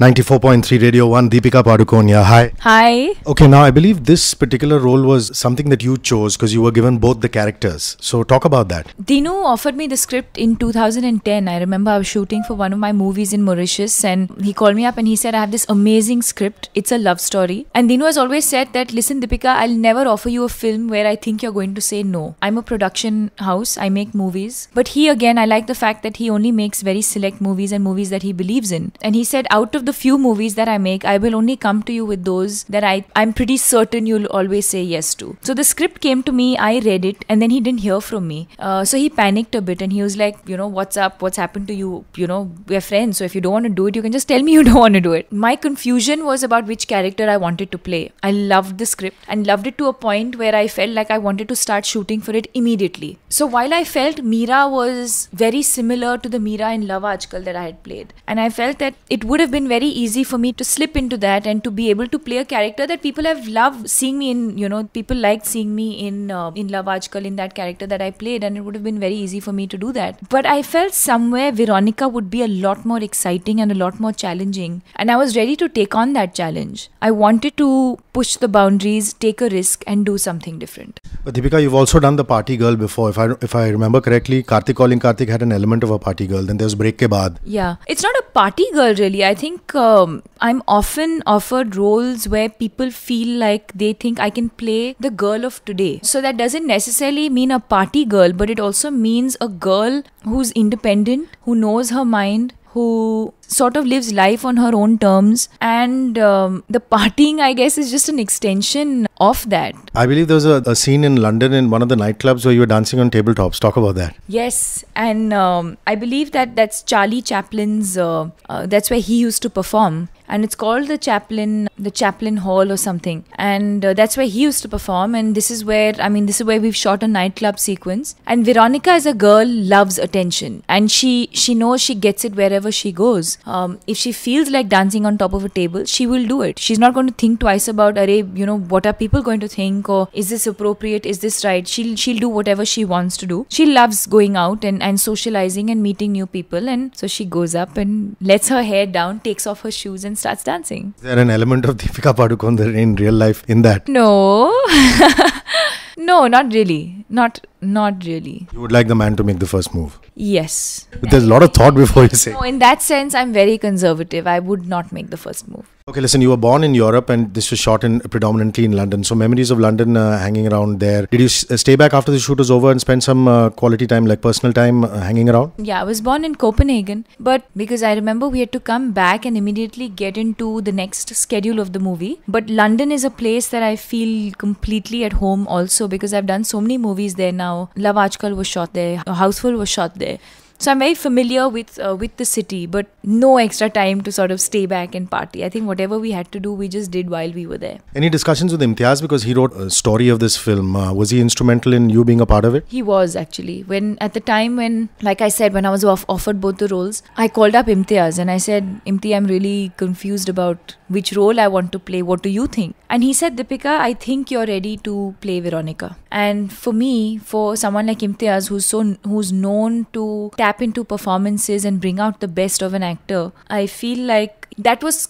94.3 Radio 1, Deepika Padukone here. Hi. Hi. Okay, now I believe this particular role was something that you chose because you were given both the characters. So talk about that. Dino offered me the script in 2010. I remember I was shooting for one of my movies in Mauritius and he called me up and he said, I have this amazing script. It's a love story. And Dino has always said that, listen, Deepika, I'll never offer you a film where I think you're going to say no. I'm a production house. I make movies. But he, again, I like the fact that he only makes very select movies and movies that he believes in. And he said, out of the few movies that I make, I will only come to you with those that I, I'm pretty certain you'll always say yes to. So the script came to me, I read it, and then he didn't hear from me. Uh, so he panicked a bit and he was like, you know, what's up? What's happened to you? You know, we're friends. So if you don't want to do it, you can just tell me you don't want to do it. My confusion was about which character I wanted to play. I loved the script and loved it to a point where I felt like I wanted to start shooting for it immediately. So while I felt Meera was very similar to the Meera in Love Article that I had played, and I felt that it would have been very very easy for me to slip into that and to be able to play a character that people have loved seeing me in. You know, people liked seeing me in uh, in Love Ajkal in that character that I played, and it would have been very easy for me to do that. But I felt somewhere Veronica would be a lot more exciting and a lot more challenging, and I was ready to take on that challenge. I wanted to push the boundaries, take a risk, and do something different. But Deepika, you've also done the party girl before. If I if I remember correctly, Kartik calling Kartik had an element of a party girl. Then there's Break Ke Baad. Yeah, it's not a party girl really. I think um, I'm often offered roles where people feel like they think I can play the girl of today. So that doesn't necessarily mean a party girl, but it also means a girl who's independent, who knows her mind, who sort of lives life on her own terms. And um, the partying, I guess, is just an extension of that. I believe there was a, a, scene in London in one of the nightclubs where you were dancing on tabletops. Talk about that. Yes. And um, I believe that that's Charlie Chaplin's, uh, uh, that's where he used to perform and it's called the Chaplin, the Chaplin Hall or something. And uh, that's where he used to perform. And this is where, I mean, this is where we've shot a nightclub sequence. And Veronica, as a girl, loves attention, and she she knows she gets it wherever she goes. Um, if she feels like dancing on top of a table, she will do it. She's not going to think twice about, are you know, what are people going to think or is this appropriate? Is this right? She'll she'll do whatever she wants to do. She loves going out and, and socializing and meeting new people. And so she goes up and lets her hair down, takes off her shoes and starts dancing. Is there an element of Deepika Padukone in real life in that? No. no, not really. Not not really. You would like the man to make the first move. Yes. But there's a lot of thought before you say. No, in that sense, I'm very conservative. I would not make the first move. Okay, listen. You were born in Europe, and this was shot in predominantly in London. So memories of London, uh, hanging around there. Did you uh, stay back after the shoot was over and spend some uh, quality time, like personal time, uh, hanging around? Yeah, I was born in Copenhagen, but because I remember we had to come back and immediately get into the next schedule of the movie. But London is a place that I feel completely at home also because I've done so many movies movies there now. Love Aajkal was shot there. Houseful was shot there. So I'm very familiar with uh, with the city, but no extra time to sort of stay back and party. I think whatever we had to do, we just did while we were there. Any discussions with Imtiaz because he wrote a story of this film. Uh, was he instrumental in you being a part of it? He was actually. When at the time when, like I said, when I was off- offered both the roles, I called up Imtiaz and I said, Imti, I'm really confused about which role I want to play. What do you think? And he said, Dipika, I think you're ready to play Veronica. And for me, for someone like Imtiaz, who's so who's known to tap into performances and bring out the best of an actor, I feel like that was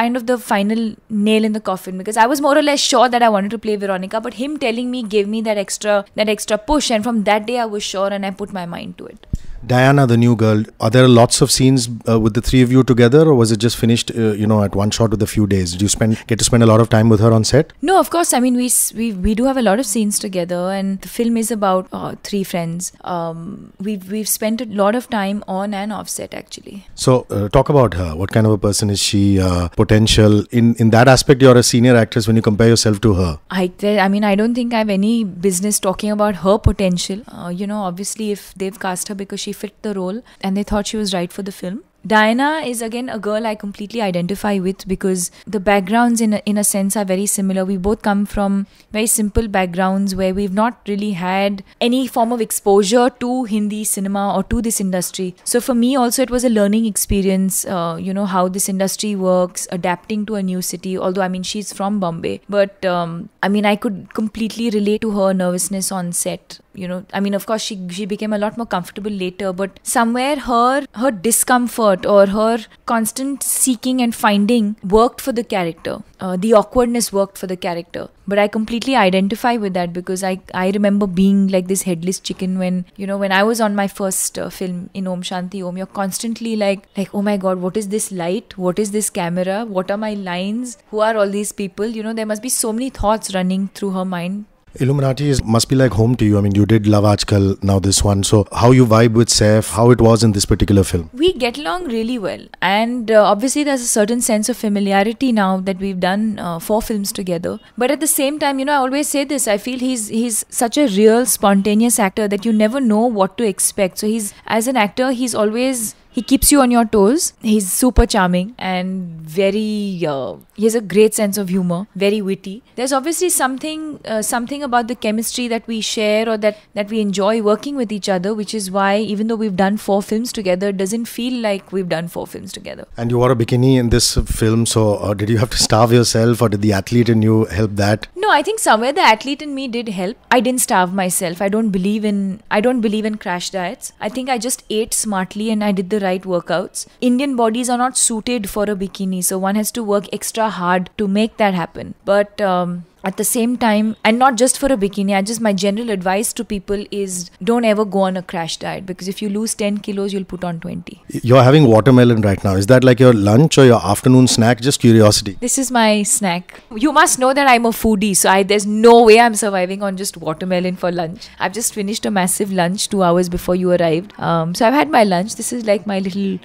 kind of the final nail in the coffin because I was more or less sure that I wanted to play Veronica, but him telling me gave me that extra that extra push, and from that day I was sure and I put my mind to it. Diana, the new girl, are there lots of scenes uh, with the three of you together, or was it just finished, uh, you know, at one shot with a few days? Did you spend get to spend a lot of time with her on set? No, of course. I mean, we we, we do have a lot of scenes together, and the film is about uh, three friends. Um, we've we've spent a lot of time on and off set actually. So uh, talk about her. What kind of a person is she? Uh, potential in in that aspect, you're a senior actress when you compare yourself to her. I I mean, I don't think I have any business talking about her potential. Uh, you know, obviously, if they've cast her because she she fit the role and they thought she was right for the film. Diana is again a girl I completely identify with because the backgrounds in a, in a sense are very similar. We both come from very simple backgrounds where we've not really had any form of exposure to Hindi cinema or to this industry. So for me also it was a learning experience, uh, you know how this industry works, adapting to a new city. Although I mean she's from Bombay, but um, I mean I could completely relate to her nervousness on set you know i mean of course she she became a lot more comfortable later but somewhere her her discomfort or her constant seeking and finding worked for the character. Uh, the awkwardness worked for the character. But I completely identify with that because I, I remember being like this headless chicken when, you know, when I was on my first uh, film in Om Shanti Om, you're constantly like, like, oh my God, what is this light? What is this camera? What are my lines? Who are all these people? You know, there must be so many thoughts running through her mind Illuminati is, must be like home to you. I mean, you did love Aajkal, now this one. So, how you vibe with Saif, how it was in this particular film? We get along really well. And uh, obviously, there's a certain sense of familiarity now that we've done uh, four films together. But at the same time, you know, I always say this I feel he's, he's such a real, spontaneous actor that you never know what to expect. So, he's, as an actor, he's always he keeps you on your toes. He's super charming and very. Uh, he has a great sense of humor. Very witty. There's obviously something uh, something about the chemistry that we share or that that we enjoy working with each other, which is why even though we've done four films together, it doesn't feel like we've done four films together. And you wore a bikini in this film, so uh, did you have to starve yourself, or did the athlete in you help that? No, I think somewhere the athlete in me did help. I didn't starve myself. I don't believe in I don't believe in crash diets. I think I just ate smartly and I did the right right workouts. Indian bodies are not suited for a bikini, so one has to work extra hard to make that happen. But um, at the same time and not just for a bikini i just my general advice to people is don't ever go on a crash diet because if you lose 10 kilos you'll put on 20 you're having watermelon right now is that like your lunch or your afternoon snack just curiosity this is my snack you must know that i'm a foodie so I, there's no way i'm surviving on just watermelon for lunch i've just finished a massive lunch two hours before you arrived um, so i've had my lunch this is like my little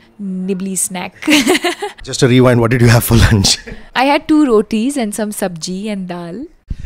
nibbly snack just to rewind what did you have for lunch i had two rotis and some sabji and dal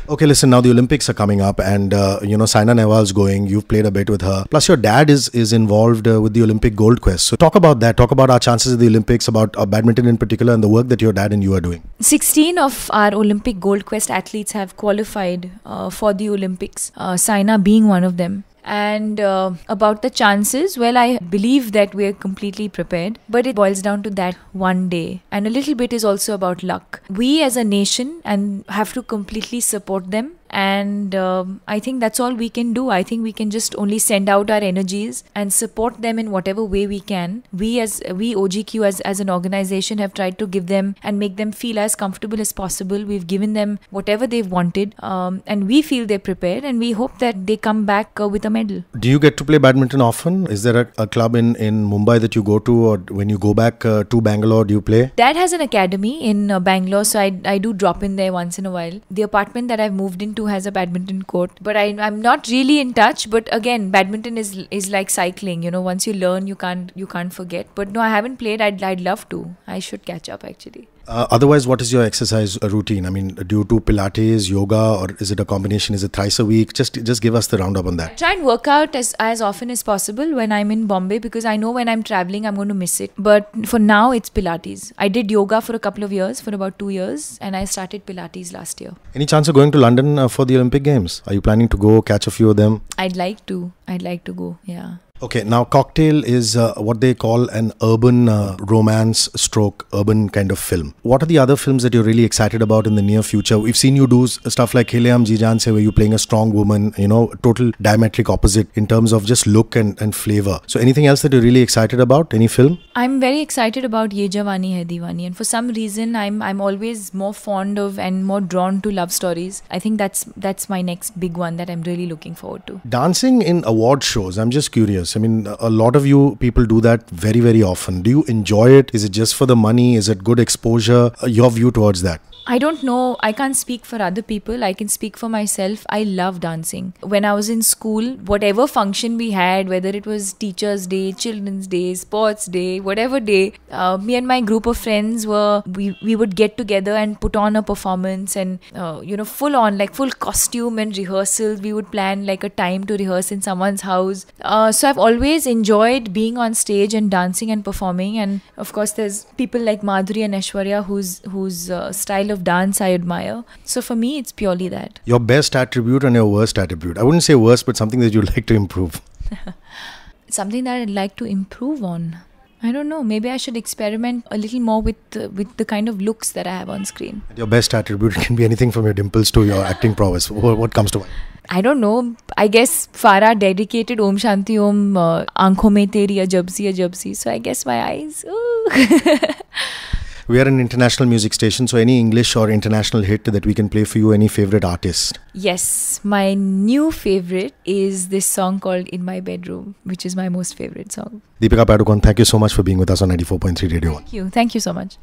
Okay, listen. Now the Olympics are coming up, and uh, you know Saina Nehwal's going. You've played a bit with her. Plus, your dad is is involved uh, with the Olympic gold quest. So talk about that. Talk about our chances at the Olympics, about uh, badminton in particular, and the work that your dad and you are doing. Sixteen of our Olympic gold quest athletes have qualified uh, for the Olympics. Uh, Saina being one of them. And uh, about the chances, well, I believe that we're completely prepared, but it boils down to that one day. And a little bit is also about luck. We as a nation and have to completely support them and um, i think that's all we can do i think we can just only send out our energies and support them in whatever way we can we as we ogq as as an organization have tried to give them and make them feel as comfortable as possible we've given them whatever they've wanted um, and we feel they're prepared and we hope that they come back uh, with a medal do you get to play badminton often is there a, a, club in in mumbai that you go to or when you go back uh, to bangalore do you play dad has an academy in uh, bangalore so i i do drop in there once in a while the apartment that i've moved in too has a badminton court, but I, I'm not really in touch. But again, badminton is is like cycling. You know, once you learn, you can't you can't forget. But no, I haven't played. I'd I'd love to. I should catch up actually. Uh, otherwise, what is your exercise routine? I mean, do you do Pilates, yoga, or is it a combination? Is it thrice a week? Just just give us the roundup on that. I try and work out as, as often as possible when I'm in Bombay because I know when I'm traveling, I'm going to miss it. But for now, it's Pilates. I did yoga for a couple of years, for about two years, and I started Pilates last year. Any chance of going to London uh, for the Olympic Games? Are you planning to go catch a few of them? I'd like to. I'd like to go, yeah. Okay, now Cocktail is uh, what they call an urban uh, romance stroke urban kind of film. What are the other films that you're really excited about in the near future? We've seen you do stuff like Hilayam Jijan Se where you're playing a strong woman, you know, total diametric opposite in terms of just look and, and flavor. So anything else that you're really excited about? Any film? I'm very excited about Ye Jawani Hai Diwani and for some reason I'm I'm always more fond of and more drawn to love stories. I think that's that's my next big one that I'm really looking forward to. Dancing in award shows. I'm just curious business? I mean, a lot of you people do that very, very often. Do you enjoy it? Is it just for the money? Is it good exposure? Uh, your view towards that? I don't know. I can't speak for other people. I can speak for myself. I love dancing. When I was in school, whatever function we had, whether it was Teachers' Day, Children's Day, Sports Day, whatever day, uh, me and my group of friends were, we, we would get together and put on a performance and, uh, you know, full on, like full costume and rehearsals. We would plan like a time to rehearse in someone's house. Uh, so I've always enjoyed being on stage and dancing and performing. And of course, there's people like Madhuri and Ashwarya whose, whose uh, style of of dance I admire. So for me, it's purely that. Your best attribute and your worst attribute. I wouldn't say worst, but something that you'd like to improve. something that I'd like to improve on. I don't know. Maybe I should experiment a little more with with the kind of looks that I have on screen. Your best attribute can be anything from your dimples to your acting prowess. What comes to mind? I don't know. I guess Farah dedicated Om Shanti Om, uh, Aankhon Mein Teri Ajab Si So I guess my eyes we are an international music station, so any English or international hit that we can play for you, any favorite artist? Yes, my new favorite is this song called In My Bedroom, which is my most favorite song. Deepika Padukone, thank you so much for being with us on 94.3 Radio Thank you. Thank you so much.